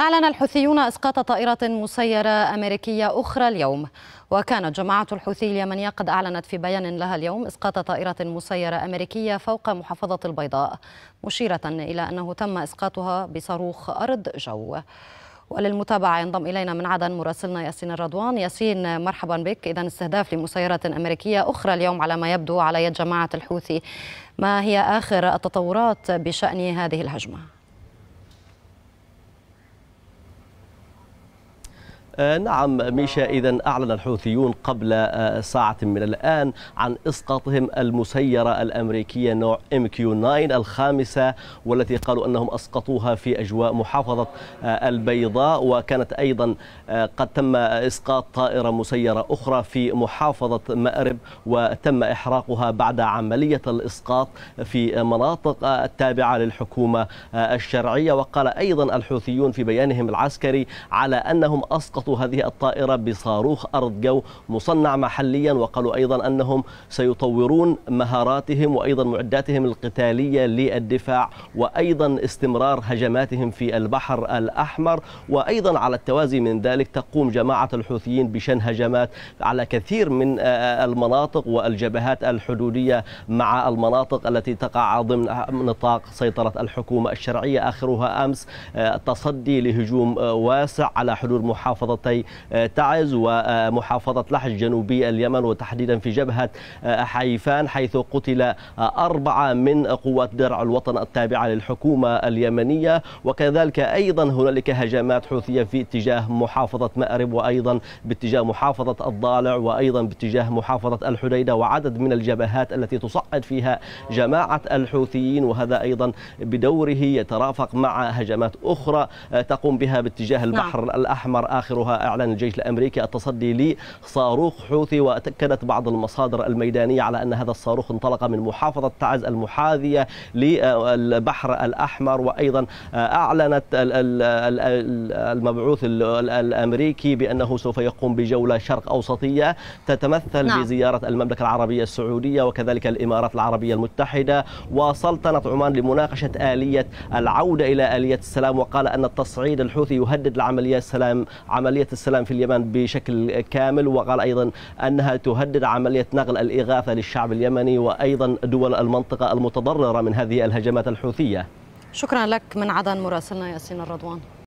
أعلن الحوثيون إسقاط طائرة مسيرة أمريكية أخرى اليوم وكانت جماعة الحوثي اليمنية قد أعلنت في بيان لها اليوم إسقاط طائرة مسيرة أمريكية فوق محافظة البيضاء مشيرة إلى أنه تم إسقاطها بصاروخ أرض جو وللمتابعة ينضم إلينا من عدن مراسلنا ياسين الرضوان ياسين مرحبا بك إذا استهداف لمسيرة أمريكية أخرى اليوم على ما يبدو على يد جماعة الحوثي ما هي آخر التطورات بشأن هذه الهجمة؟ آه، نعم ميشا إذا أعلن الحوثيون قبل آه، ساعة من الآن عن إسقاطهم المسيرة الأمريكية نوع MQ-9 الخامسة والتي قالوا أنهم أسقطوها في أجواء محافظة آه، البيضاء وكانت أيضا قد تم إسقاط طائرة مسيرة أخرى في محافظة مأرب وتم إحراقها بعد عملية الإسقاط في مناطق التابعة للحكومة الشرعية وقال أيضا الحوثيون في بيانهم العسكري على أنهم أسقطوا ربطوا هذه الطائرة بصاروخ أرض جو مصنع محليا وقالوا أيضا أنهم سيطورون مهاراتهم وأيضا معداتهم القتالية للدفاع وأيضا استمرار هجماتهم في البحر الأحمر وأيضا على التوازي من ذلك تقوم جماعة الحوثيين بشن هجمات على كثير من آه، آه، المناطق والجبهات الحدودية مع المناطق التي تقع ضمن نطاق سيطرة الحكومة الشرعية آخرها أمس آه، تصدي لهجوم واسع على حدود محافظة محافظتي تعز ومحافظة لحج جنوبي اليمن وتحديدا في جبهة حيفان حيث قتل أربعة من قوات درع الوطن التابعة للحكومة اليمنية وكذلك أيضا هنالك هجمات حوثية في اتجاه محافظة مأرب وأيضا باتجاه محافظة الضالع وأيضا باتجاه محافظة الحديدة وعدد من الجبهات التي تصعد فيها جماعة الحوثيين وهذا أيضا بدوره يترافق مع هجمات أخرى تقوم بها باتجاه نعم. البحر الأحمر آخرها حيثها أعلن الجيش الأمريكي التصدي لصاروخ حوثي وأكدت بعض المصادر الميدانية على أن هذا الصاروخ انطلق من محافظة تعز المحاذية للبحر الأحمر وأيضا أعلنت المبعوث الأمريكي بأنه سوف يقوم بجولة شرق أوسطية تتمثل نعم. بزيارة المملكة العربية السعودية وكذلك الإمارات العربية المتحدة وسلطنة عمان لمناقشة آلية العودة إلى آلية السلام وقال أن التصعيد الحوثي يهدد العملية السلام عمل عملية السلام في اليمن بشكل كامل وقال أيضا أنها تهدد عملية نقل الإغاثة للشعب اليمني وأيضا دول المنطقة المتضررة من هذه الهجمات الحوثية شكرا لك من عدن مراسلنا ياسين الرضوان